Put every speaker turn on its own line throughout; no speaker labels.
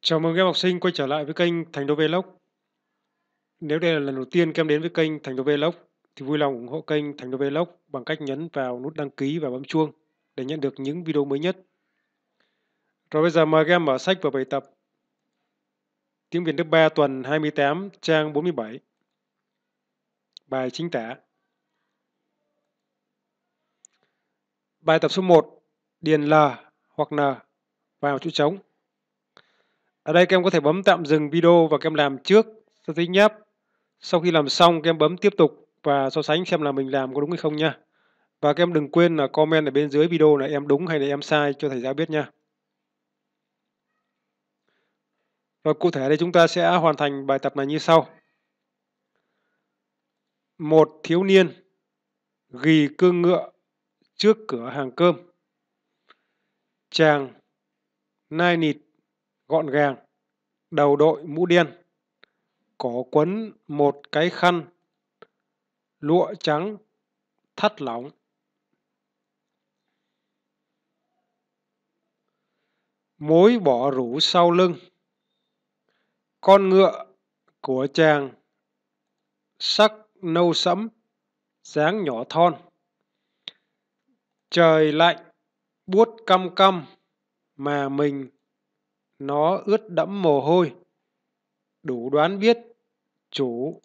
Chào mừng các em học sinh quay trở lại với kênh Thành Đô Vlog. Nếu đây là lần đầu tiên các em đến với kênh Thành Đô Vlog thì vui lòng ủng hộ kênh Thành Đô Vlog bằng cách nhấn vào nút đăng ký và bấm chuông để nhận được những video mới nhất. Rồi bây giờ mời các em mở sách và bài tập Tiếng Việt lớp 3 tuần 28 trang 47. Bài chính tả. Bài tập số 1 điền L hoặc N vào chữ trống. Ở đây các em có thể bấm tạm dừng video và các em làm trước so sánh nháp. Sau khi làm xong các em bấm tiếp tục và so sánh xem là mình làm có đúng hay không nha. Và các em đừng quên là comment ở bên dưới video là em đúng hay là em sai cho thầy giáo biết nha. Và cụ thể đây chúng ta sẽ hoàn thành bài tập này như sau. Một thiếu niên ghi cương ngựa trước cửa hàng cơm. Chàng nai nịt gọn gàng, đầu đội mũ đen, có quấn một cái khăn, lụa trắng, thắt lỏng. Mối bỏ rủ sau lưng, con ngựa của chàng sắc nâu sẫm, dáng nhỏ thon. Trời lạnh, buốt căm căm mà mình nó ướt đẫm mồ hôi đủ đoán biết chủ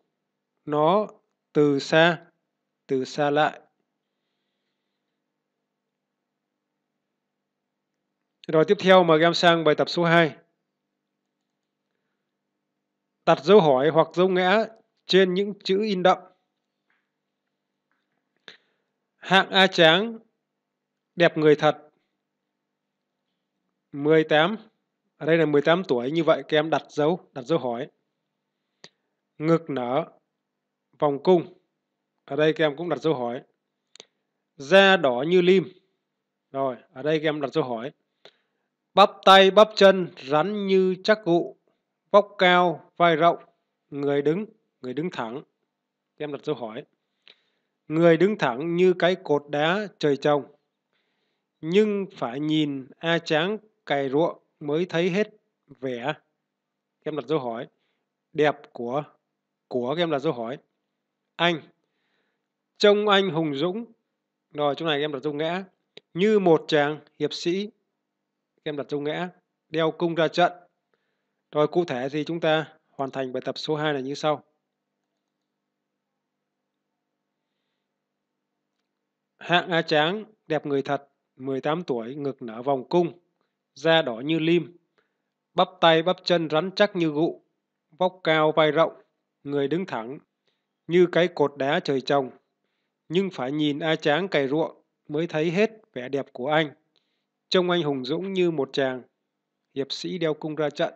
nó từ xa từ xa lại rồi tiếp theo mời em sang bài tập số 2 đặt dấu hỏi hoặc dấu ngã trên những chữ in đậm hạng a tráng đẹp người thật 18 ở đây là 18 tuổi, như vậy các em đặt dấu, đặt dấu hỏi. Ngực nở, vòng cung. Ở đây các em cũng đặt dấu hỏi. Da đỏ như lim. Rồi, ở đây các em đặt dấu hỏi. Bắp tay, bắp chân, rắn như chắc gụ. Vóc cao, vai rộng, người đứng, người đứng thẳng. Các em đặt dấu hỏi. Người đứng thẳng như cái cột đá trời trồng. Nhưng phải nhìn A Tráng cày ruộng mới thấy hết vẻ em đặt dấu hỏi đẹp của của em đặt dấu hỏi anh trông anh hùng dũng rồi chỗ này em đặt dấu ngẽ như một chàng hiệp sĩ em đặt dấu ngẽ đeo cung ra trận rồi cụ thể thì chúng ta hoàn thành bài tập số 2 này như sau hạng a tráng đẹp người thật 18 tuổi ngực nở vòng cung da đỏ như lim, bắp tay bắp chân rắn chắc như gụ, vóc cao vai rộng, người đứng thẳng, như cái cột đá trời trồng. Nhưng phải nhìn A Tráng cày ruộng mới thấy hết vẻ đẹp của anh. Trông anh hùng dũng như một chàng, hiệp sĩ đeo cung ra trận.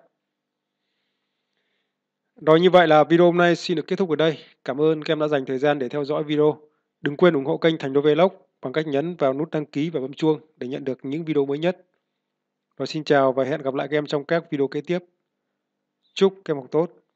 Đó như vậy là video hôm nay xin được kết thúc ở đây. Cảm ơn các em đã dành thời gian để theo dõi video. Đừng quên ủng hộ kênh Thành Đô Vlog bằng cách nhấn vào nút đăng ký và bấm chuông để nhận được những video mới nhất. Và vâng, xin chào và hẹn gặp lại các em trong các video kế tiếp. Chúc các em học tốt!